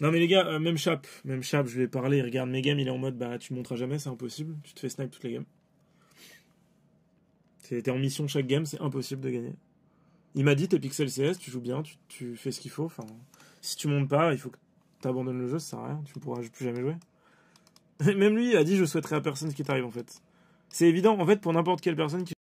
Non mais les gars, euh, même Chap, même Chap, je lui ai parlé, il regarde mes games, il est en mode bah tu montres jamais, c'est impossible, tu te fais snipe toutes les games. T'es en mission chaque game, c'est impossible de gagner. Il m'a dit t'es pixel CS, tu joues bien, tu, fais ce qu'il faut, enfin si tu montes pas, il faut que tu t'abandonnes le jeu, ça sert à rien, tu ne pourras plus jamais jouer. même lui il a dit je souhaiterais à personne ce qui t'arrive en fait. C'est évident, en fait pour n'importe quelle personne qui